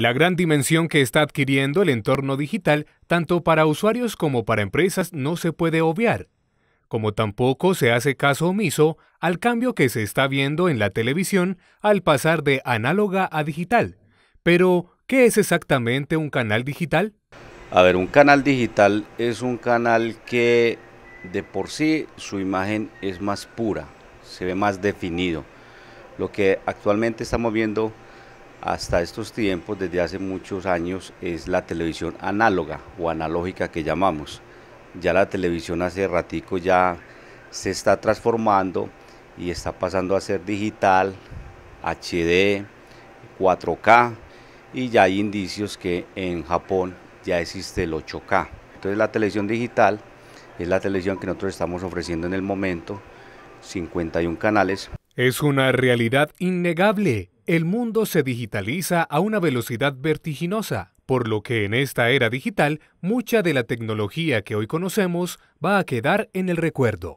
La gran dimensión que está adquiriendo el entorno digital, tanto para usuarios como para empresas, no se puede obviar, como tampoco se hace caso omiso al cambio que se está viendo en la televisión al pasar de análoga a digital. Pero, ¿qué es exactamente un canal digital? A ver, un canal digital es un canal que de por sí su imagen es más pura, se ve más definido. Lo que actualmente estamos viendo hasta estos tiempos, desde hace muchos años, es la televisión análoga o analógica que llamamos. Ya la televisión hace ratico ya se está transformando y está pasando a ser digital, HD, 4K y ya hay indicios que en Japón ya existe el 8K. Entonces la televisión digital es la televisión que nosotros estamos ofreciendo en el momento, 51 canales. Es una realidad innegable el mundo se digitaliza a una velocidad vertiginosa, por lo que en esta era digital mucha de la tecnología que hoy conocemos va a quedar en el recuerdo.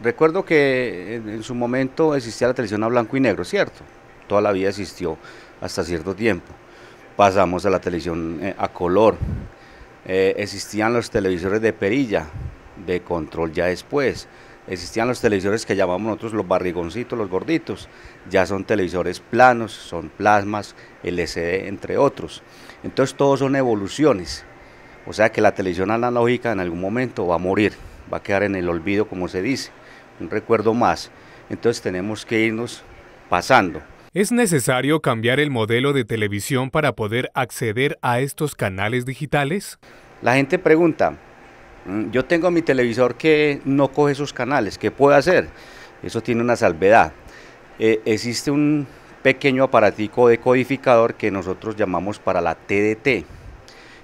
Recuerdo que en, su momento existía la televisión a blanco y negro, ¿cierto? Toda la vida existió hasta cierto tiempo. Pasamos a la televisión eh, a color. Eh, existían los televisores de perilla, de control ya después Existían los televisores que llamamos nosotros los barrigoncitos, los gorditos. Ya son televisores planos, son plasmas, LCD, entre otros. Entonces todos son evoluciones. O sea que la televisión analógica en algún momento va a morir, va a quedar en el olvido, como se dice, un recuerdo más. Entonces tenemos que irnos pasando. Es necesario cambiar el modelo de televisión para poder acceder a estos canales digitales. La gente pregunta, Mm, yo tengo mi televisor que no coge esos canales, ¿qué puedo hacer? Eso tiene una salvedad. Eh, existe un pequeño aparatico codificador que nosotros llamamos para la TDT.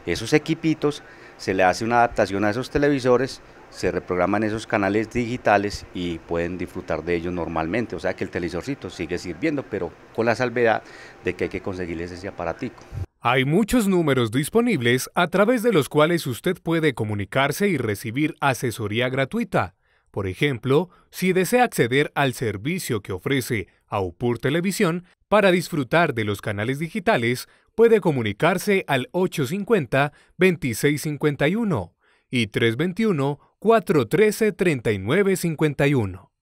Esos equipitos se le hace una adaptación a esos televisores, se reprograman esos canales digitales y pueden disfrutar de ellos normalmente. O sea que el televisorcito sigue sirviendo, pero con la salvedad de que hay que conseguirles ese aparatico. Hay muchos números disponibles a través de los cuales usted puede comunicarse y recibir asesoría gratuita. Por ejemplo, si desea acceder al servicio que ofrece Aupur Televisión para disfrutar de los canales digitales, puede comunicarse al 850-2651 y 321-413-3951.